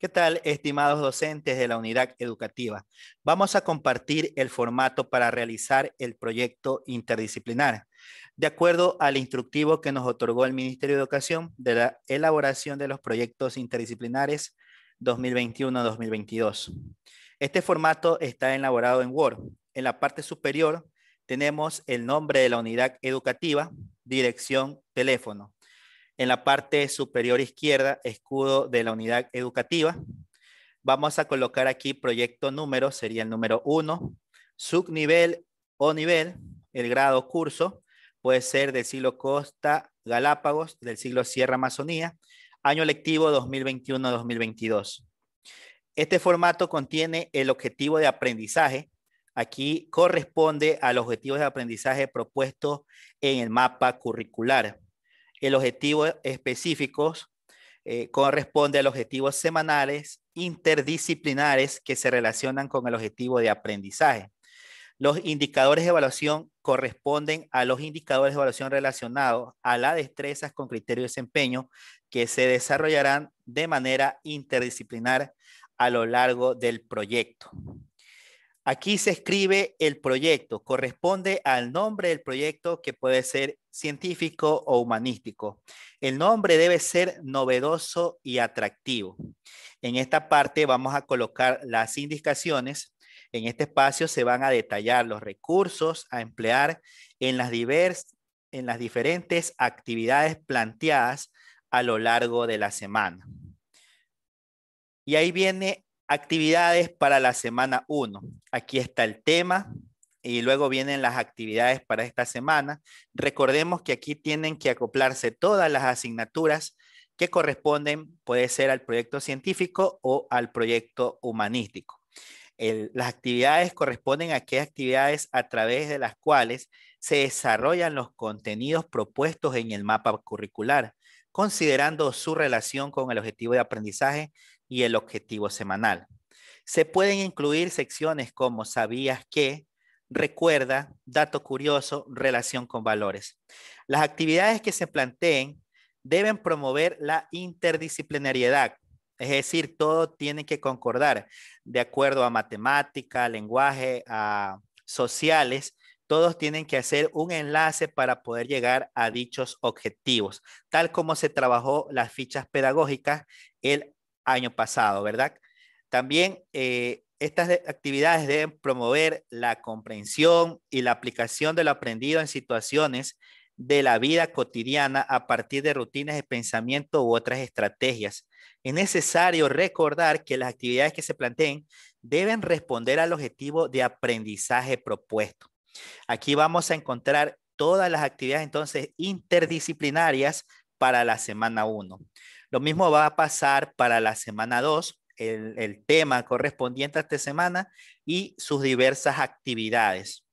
¿Qué tal, estimados docentes de la unidad educativa? Vamos a compartir el formato para realizar el proyecto interdisciplinar. De acuerdo al instructivo que nos otorgó el Ministerio de Educación de la elaboración de los proyectos interdisciplinares 2021-2022. Este formato está elaborado en Word. En la parte superior tenemos el nombre de la unidad educativa, dirección, teléfono. En la parte superior izquierda, escudo de la unidad educativa. Vamos a colocar aquí proyecto número, sería el número uno, subnivel o nivel, el grado curso, puede ser del siglo Costa Galápagos, del siglo Sierra Amazonía, año lectivo 2021-2022. Este formato contiene el objetivo de aprendizaje. Aquí corresponde al objetivo de aprendizaje propuesto en el mapa curricular. El objetivo específicos eh, corresponde a los objetivos semanales interdisciplinares que se relacionan con el objetivo de aprendizaje. Los indicadores de evaluación corresponden a los indicadores de evaluación relacionados a las destrezas con criterio de desempeño que se desarrollarán de manera interdisciplinar a lo largo del proyecto. Aquí se escribe el proyecto, corresponde al nombre del proyecto que puede ser científico o humanístico. El nombre debe ser novedoso y atractivo. En esta parte vamos a colocar las indicaciones. En este espacio se van a detallar los recursos a emplear en las, en las diferentes actividades planteadas a lo largo de la semana. Y ahí viene Actividades para la semana 1. Aquí está el tema y luego vienen las actividades para esta semana. Recordemos que aquí tienen que acoplarse todas las asignaturas que corresponden, puede ser al proyecto científico o al proyecto humanístico. las actividades corresponden a aquellas actividades a través de las cuales se desarrollan los contenidos propuestos en el mapa curricular considerando su relación con el objetivo de aprendizaje y el objetivo semanal. Se pueden incluir secciones como ¿Sabías qué? Recuerda, dato curioso, relación con valores. Las actividades que se planteen deben promover la interdisciplinariedad, es decir, todo tiene que concordar de acuerdo a matemática, lenguaje, a sociales, todos tienen que hacer un enlace para poder llegar a dichos objetivos, tal como se trabajó las fichas pedagógicas el año pasado, ¿verdad? También eh, estas actividades deben promover la comprensión y la aplicación de lo aprendido en situaciones de la vida cotidiana a partir de rutinas de pensamiento u otras estrategias. Es necesario recordar que las actividades que se planteen deben responder al objetivo de aprendizaje propuesto. Aquí vamos a encontrar todas las actividades entonces interdisciplinarias para la semana 1. Lo mismo va a pasar para la semana 2, el, tema correspondiente a esta semana y sus diversas actividades.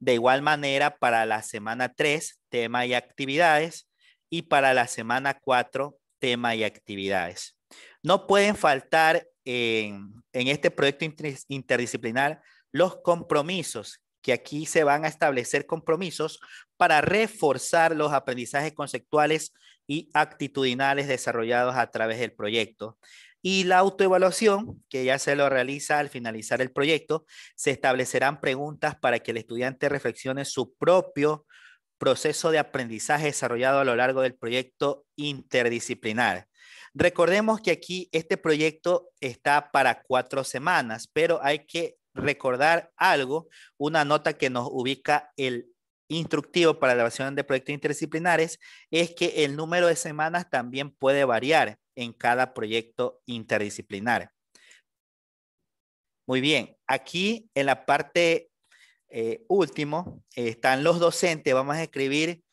De igual manera, para la semana 3, tema y actividades, y para la semana 4, tema y actividades. No pueden faltar en, en este proyecto interdisciplinar los compromisos que aquí se van a establecer compromisos para reforzar los aprendizajes conceptuales y actitudinales desarrollados a través del proyecto. Y la autoevaluación, que ya se lo realiza al finalizar el proyecto, se establecerán preguntas para que el estudiante reflexione su propio proceso de aprendizaje desarrollado a lo largo del proyecto interdisciplinar. Recordemos que aquí este proyecto está para cuatro semanas, pero hay que recordar algo, una nota que nos ubica el instructivo para la evaluación de proyectos interdisciplinares es que el número de semanas también puede variar en cada proyecto interdisciplinar. Muy bien, aquí en la parte eh, último eh, están los docentes, vamos a escribir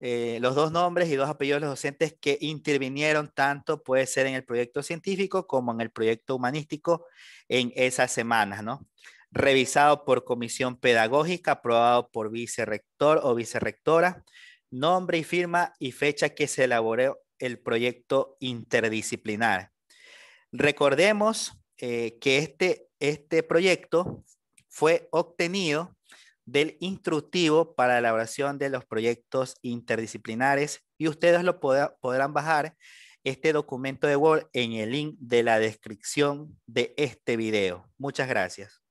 eh, los dos nombres y dos apellidos de los docentes que intervinieron tanto, puede ser en el proyecto científico como en el proyecto humanístico en esas semanas, ¿no? Revisado por comisión pedagógica, aprobado por vicerrector o vicerrectora, nombre y firma y fecha que se elaboró el proyecto interdisciplinar. Recordemos eh, que este, este proyecto fue obtenido del instructivo para la elaboración de los proyectos interdisciplinares y ustedes lo podrán bajar este documento de Word en el link de la descripción de este video. Muchas gracias.